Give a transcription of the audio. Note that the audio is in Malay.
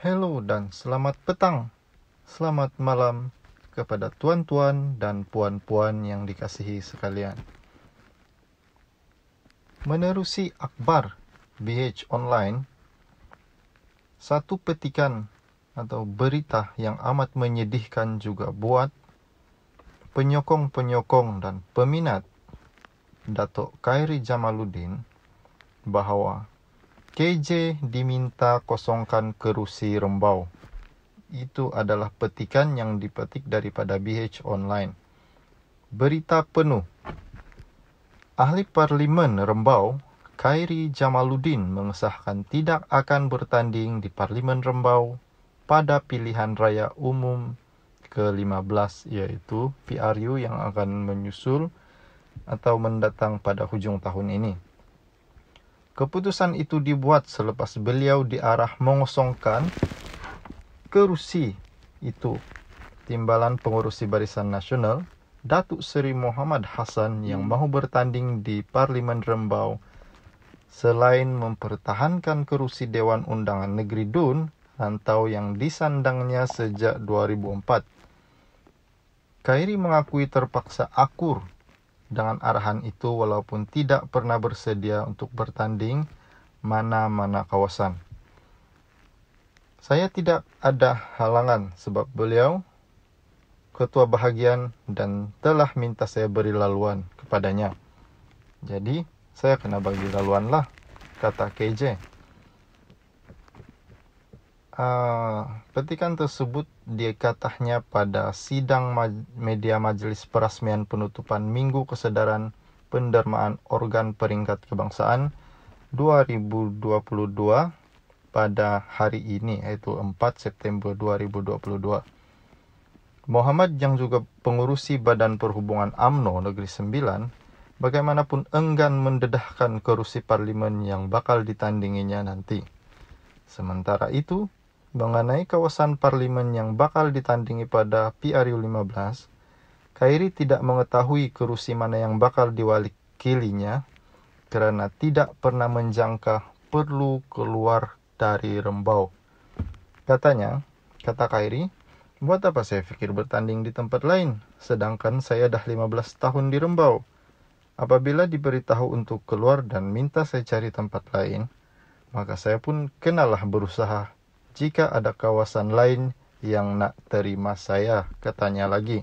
Hello dan selamat petang. Selamat malam kepada tuan-tuan dan puan-puan yang dikasihi sekalian. Menerusi Akbar BH Online, satu petikan atau berita yang amat menyedihkan juga buat penyokong-penyokong dan peminat Datuk Khairi Jamaluddin bahawa KJ diminta kosongkan kerusi rembau. Itu adalah petikan yang dipetik daripada BH Online. Berita penuh. Ahli Parlimen Rembau, Khairi Jamaluddin mengesahkan tidak akan bertanding di Parlimen Rembau pada pilihan raya umum ke-15 iaitu PRU yang akan menyusul atau mendatang pada hujung tahun ini. Keputusan itu dibuat selepas beliau diarah mengosongkan kerusi itu. Timbalan pengurusi Barisan Nasional, Datuk Seri Muhammad Hassan yang mahu bertanding di Parlimen Rembau selain mempertahankan kerusi Dewan Undangan Negeri Dun rantau yang disandangnya sejak 2004. Kairi mengakui terpaksa akur dengan arahan itu walaupun tidak pernah bersedia untuk bertanding mana-mana kawasan. Saya tidak ada halangan sebab beliau ketua bahagian dan telah minta saya beri laluan kepadanya. Jadi, saya kena bagi laluanlah, kata KJ. Ah, petikan tersebut dikatahnya pada sidang maj media majelis peresmian penutupan Minggu Kesedaran Pendermaan Organ Peringkat Kebangsaan 2022 pada hari ini yaitu 4 September 2022. Muhammad yang juga pengurusi Badan Perhubungan AMNO Negeri Sembilan bagaimanapun enggan mendedahkan kerusi parlimen yang bakal ditandinginya nanti. Sementara itu, mengenai kawasan parlimen yang bakal ditandingi pada PRU 15, Kairi tidak mengetahui kerusi mana yang bakal diwakilinya karena tidak pernah menjangka perlu keluar dari rembau. Katanya, kata Kairi, buat apa saya pikir bertanding di tempat lain, sedangkan saya dah 15 tahun di rembau. Apabila diberitahu untuk keluar dan minta saya cari tempat lain, maka saya pun kenalah berusaha jika ada kawasan lain yang nak terima saya? Katanya lagi.